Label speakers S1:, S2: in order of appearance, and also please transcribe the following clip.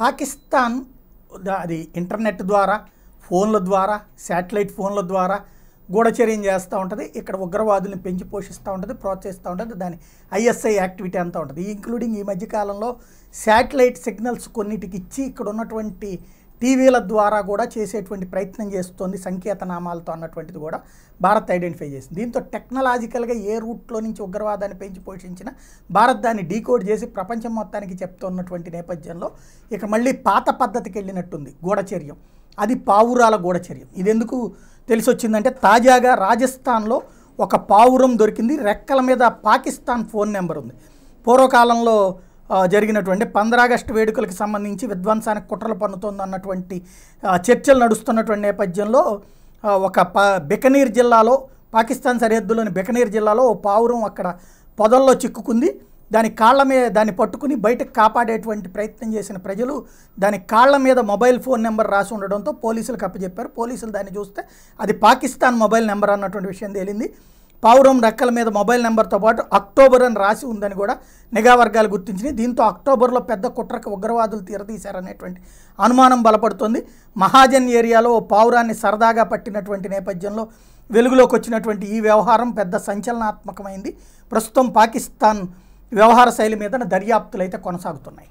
S1: పాకిస్తాన్ అది ఇంటర్నెట్ ద్వారా ఫోన్ల ద్వారా శాటిలైట్ ఫోన్ల ద్వారా గూఢచర్యం చేస్తూ ఉంటుంది ఇక్కడ ఉగ్రవాదుల్ని పెంచి పోషిస్తూ ఉంటుంది ప్రోత్సహిస్తూ ఉంటుంది దాని ఐఎస్ఐ యాక్టివిటీ అంతా ఉంటుంది ఇంక్లూడింగ్ ఈ మధ్యకాలంలో శాటిలైట్ సిగ్నల్స్ కొన్నిటికి ఇచ్చి ఇక్కడ ఉన్నటువంటి టీవీల ద్వారా కూడా చేసేటువంటి ప్రయత్నం చేస్తోంది సంకేతనామాలతో అన్నటువంటిది కూడా భారత్ ఐడెంటిఫై చేసింది దీంతో టెక్నాలజికల్గా ఏ రూట్లో నుంచి ఉగ్రవాదాన్ని పెంచి పోషించినా భారత్ దాన్ని డీకోడ్ చేసి ప్రపంచం మొత్తానికి చెప్తున్నటువంటి నేపథ్యంలో ఇక మళ్ళీ పాత పద్ధతికి వెళ్ళినట్టుంది గూఢచర్యం అది పావురాల గూఢచర్య ఇది తెలిసి వచ్చిందంటే తాజాగా రాజస్థాన్లో ఒక పావురం దొరికింది రెక్కల మీద పాకిస్తాన్ ఫోన్ నెంబర్ ఉంది పూర్వకాలంలో జరిగినటువంటి పంద్రాగస్టు వేడుకలకు సంబంధించి విధ్వంసానికి కుట్రలు పన్నుతోంది అన్నటువంటి చర్చలు నడుస్తున్నటువంటి నేపథ్యంలో ఒక పా బికనీర్ జిల్లాలో పాకిస్తాన్ సరిహద్దులోని బికనీర్ జిల్లాలో ఓ పావురం అక్కడ పొదల్లో చిక్కుకుంది దాని కాళ్ళ మీద దాన్ని పట్టుకుని బయటకు కాపాడేటువంటి ప్రయత్నం చేసిన ప్రజలు దాని కాళ్ళ మీద మొబైల్ ఫోన్ నెంబర్ రాసి ఉండడంతో పోలీసులకు అప్పచెప్పారు పోలీసులు దాన్ని చూస్తే అది పాకిస్తాన్ మొబైల్ నెంబర్ అన్నటువంటి విషయం తేలింది పావురం రెక్కల మీద మొబైల్ నెంబర్తో పాటు అక్టోబర్ అని రాసి ఉందని కూడా నిఘా వర్గాలు గుర్తించినాయి దీంతో అక్టోబర్లో పెద్ద కుట్రకు ఉగ్రవాదులు తీరదీశారనేటువంటి అనుమానం బలపడుతుంది మహాజన్ ఏరియాలో పావురాన్ని సరదాగా పట్టినటువంటి నేపథ్యంలో వెలుగులోకి వచ్చినటువంటి ఈ వ్యవహారం పెద్ద సంచలనాత్మకమైంది ప్రస్తుతం పాకిస్తాన్ వ్యవహార శైలి మీద దర్యాప్తులు అయితే కొనసాగుతున్నాయి